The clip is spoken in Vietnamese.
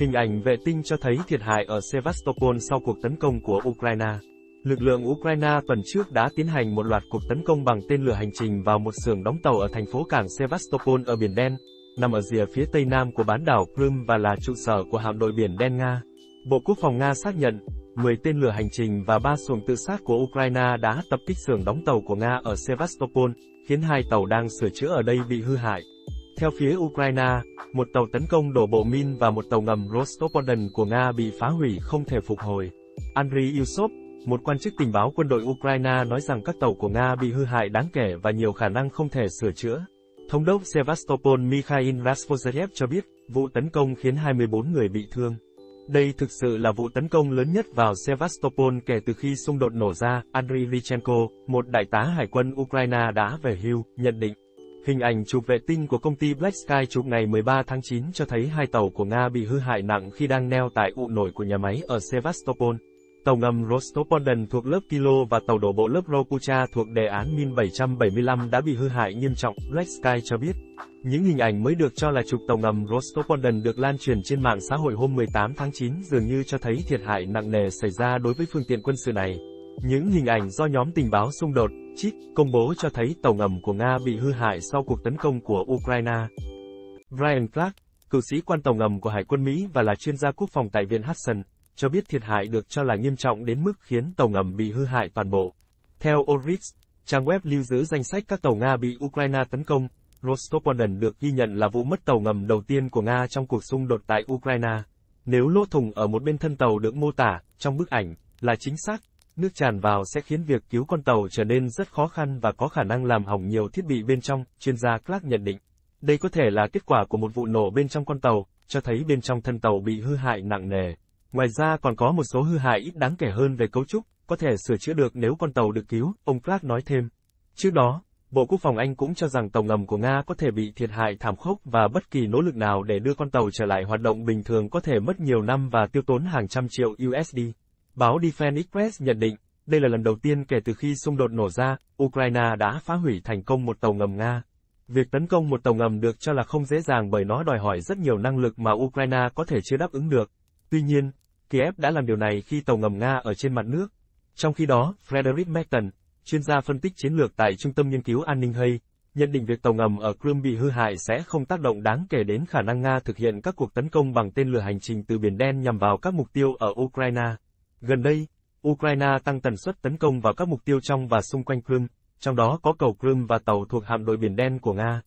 Hình ảnh vệ tinh cho thấy thiệt hại ở Sevastopol sau cuộc tấn công của Ukraine. Lực lượng Ukraine tuần trước đã tiến hành một loạt cuộc tấn công bằng tên lửa hành trình vào một xưởng đóng tàu ở thành phố cảng Sevastopol ở Biển Đen, nằm ở rìa phía tây nam của bán đảo Crimea và là trụ sở của hạm đội Biển Đen Nga. Bộ Quốc phòng Nga xác nhận, 10 tên lửa hành trình và 3 xuồng tự sát của Ukraine đã tập kích xưởng đóng tàu của Nga ở Sevastopol, khiến hai tàu đang sửa chữa ở đây bị hư hại. Theo phía Ukraine, một tàu tấn công đổ bộ Min và một tàu ngầm Rostopodon của Nga bị phá hủy không thể phục hồi. Andriy Yusov, một quan chức tình báo quân đội Ukraine nói rằng các tàu của Nga bị hư hại đáng kể và nhiều khả năng không thể sửa chữa. Thống đốc Sevastopol Mikhail Rasvozerev cho biết, vụ tấn công khiến 24 người bị thương. Đây thực sự là vụ tấn công lớn nhất vào Sevastopol kể từ khi xung đột nổ ra, Andriy Lychenko, một đại tá hải quân Ukraine đã về hưu, nhận định. Hình ảnh chụp vệ tinh của công ty Black Sky chụp ngày 13 tháng 9 cho thấy hai tàu của Nga bị hư hại nặng khi đang neo tại ụ nổi của nhà máy ở Sevastopol. Tàu ngầm Rostopolden thuộc lớp Kilo và tàu đổ bộ lớp Rokucha thuộc đề án Min 775 đã bị hư hại nghiêm trọng, Black Sky cho biết. Những hình ảnh mới được cho là chụp tàu ngầm Rostopolden được lan truyền trên mạng xã hội hôm 18 tháng 9 dường như cho thấy thiệt hại nặng nề xảy ra đối với phương tiện quân sự này. Những hình ảnh do nhóm tình báo xung đột Chip công bố cho thấy tàu ngầm của Nga bị hư hại sau cuộc tấn công của Ukraine. Brian Clark, cựu sĩ quan tàu ngầm của Hải quân Mỹ và là chuyên gia quốc phòng tại Viện Hudson, cho biết thiệt hại được cho là nghiêm trọng đến mức khiến tàu ngầm bị hư hại toàn bộ. Theo Orix, trang web lưu giữ danh sách các tàu Nga bị Ukraine tấn công, Rostovpolden được ghi nhận là vụ mất tàu ngầm đầu tiên của Nga trong cuộc xung đột tại Ukraine. Nếu lỗ thủng ở một bên thân tàu được mô tả trong bức ảnh là chính xác, nước tràn vào sẽ khiến việc cứu con tàu trở nên rất khó khăn và có khả năng làm hỏng nhiều thiết bị bên trong, chuyên gia Clark nhận định. Đây có thể là kết quả của một vụ nổ bên trong con tàu, cho thấy bên trong thân tàu bị hư hại nặng nề. Ngoài ra còn có một số hư hại ít đáng kể hơn về cấu trúc, có thể sửa chữa được nếu con tàu được cứu, ông Clark nói thêm. Trước đó, Bộ Quốc phòng Anh cũng cho rằng tàu ngầm của Nga có thể bị thiệt hại thảm khốc và bất kỳ nỗ lực nào để đưa con tàu trở lại hoạt động bình thường có thể mất nhiều năm và tiêu tốn hàng trăm triệu USD. Báo Defense Express nhận định, đây là lần đầu tiên kể từ khi xung đột nổ ra, Ukraine đã phá hủy thành công một tàu ngầm Nga. Việc tấn công một tàu ngầm được cho là không dễ dàng bởi nó đòi hỏi rất nhiều năng lực mà Ukraine có thể chưa đáp ứng được. Tuy nhiên, Kiev đã làm điều này khi tàu ngầm Nga ở trên mặt nước. Trong khi đó, Frederick Merton, chuyên gia phân tích chiến lược tại Trung tâm Nghiên cứu An ninh Hay, nhận định việc tàu ngầm ở Crimea bị hư hại sẽ không tác động đáng kể đến khả năng Nga thực hiện các cuộc tấn công bằng tên lửa hành trình từ Biển Đen nhằm vào các mục tiêu ở Ukraine. Gần đây, Ukraine tăng tần suất tấn công vào các mục tiêu trong và xung quanh Crimea, trong đó có cầu Crimea và tàu thuộc hạm đội Biển Đen của Nga.